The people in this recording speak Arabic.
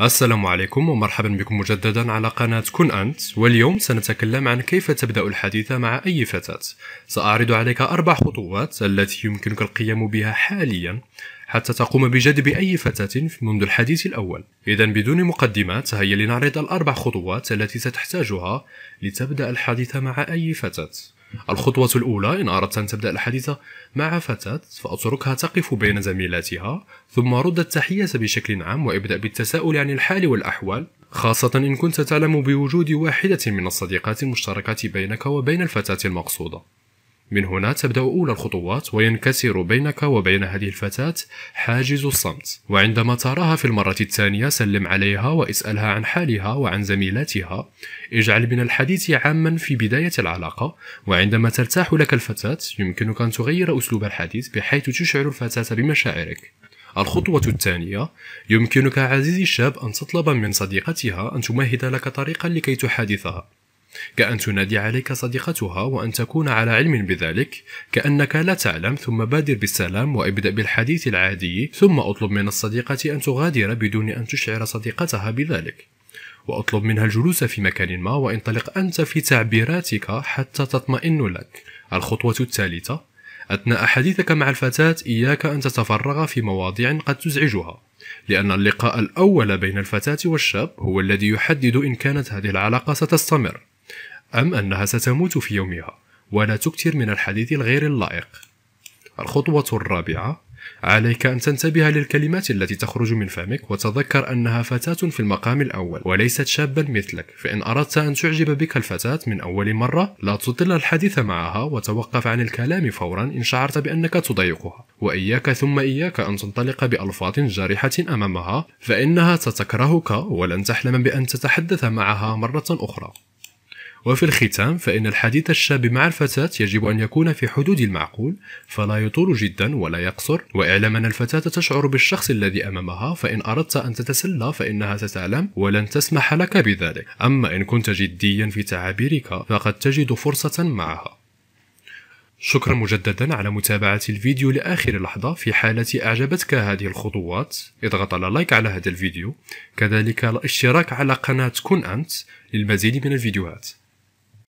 السلام عليكم ومرحبا بكم مجددا على قناة كن أنت واليوم سنتكلم عن كيف تبدأ الحديث مع أي فتاة سأعرض عليك أربع خطوات التي يمكنك القيام بها حاليا حتى تقوم بجذب أي فتاة منذ الحديث الأول إذا بدون مقدمات هيا لنعرض الأربع خطوات التي ستحتاجها لتبدأ الحديث مع أي فتاة الخطوة الأولى إن أردت أن تبدأ الحديث مع فتاة فأتركها تقف بين زميلاتها ثم رد التحية بشكل عام وابدأ بالتساؤل عن الحال والأحوال خاصة إن كنت تعلم بوجود واحدة من الصديقات المشتركة بينك وبين الفتاة المقصودة من هنا تبدأ أولى الخطوات وينكسر بينك وبين هذه الفتاة حاجز الصمت وعندما تراها في المرة الثانية سلم عليها واسألها عن حالها وعن زميلاتها اجعل من الحديث عاما في بداية العلاقة وعندما ترتاح لك الفتاة يمكنك أن تغير أسلوب الحديث بحيث تشعر الفتاة بمشاعرك الخطوة الثانية يمكنك عزيزي الشاب أن تطلب من صديقتها أن تمهد لك طريقا لكي تحادثها كأن تنادي عليك صديقتها وأن تكون على علم بذلك كأنك لا تعلم ثم بادر بالسلام وابدأ بالحديث العادي ثم أطلب من الصديقة أن تغادر بدون أن تشعر صديقتها بذلك وأطلب منها الجلوس في مكان ما وانطلق أنت في تعبيراتك حتى تطمئن لك الخطوة الثالثة أثناء حديثك مع الفتاة إياك أن تتفرغ في مواضيع قد تزعجها لأن اللقاء الأول بين الفتاة والشاب هو الذي يحدد إن كانت هذه العلاقة ستستمر أم أنها ستموت في يومها ولا تكثر من الحديث الغير اللائق الخطوة الرابعة عليك أن تنتبه للكلمات التي تخرج من فمك وتذكر أنها فتاة في المقام الأول وليست شابا مثلك فإن أردت أن تعجب بك الفتاة من أول مرة لا تطل الحديث معها وتوقف عن الكلام فورا إن شعرت بأنك تضايقها وإياك ثم إياك أن تنطلق بألفاظ جارحة أمامها فإنها ستكرهك ولن تحلم بأن تتحدث معها مرة أخرى وفي الختام فإن الحديث الشاب مع الفتاة يجب أن يكون في حدود المعقول فلا يطول جدا ولا يقصر واعلم أن الفتاة تشعر بالشخص الذي أمامها فإن أردت أن تتسلى فإنها ستعلم ولن تسمح لك بذلك أما إن كنت جديا في تعابيرك فقد تجد فرصة معها شكرا مجددا على متابعة الفيديو لآخر لحظة في حالة أعجبتك هذه الخطوات اضغط على لايك على هذا الفيديو كذلك الاشتراك على قناة كن أنت للمزيد من الفيديوهات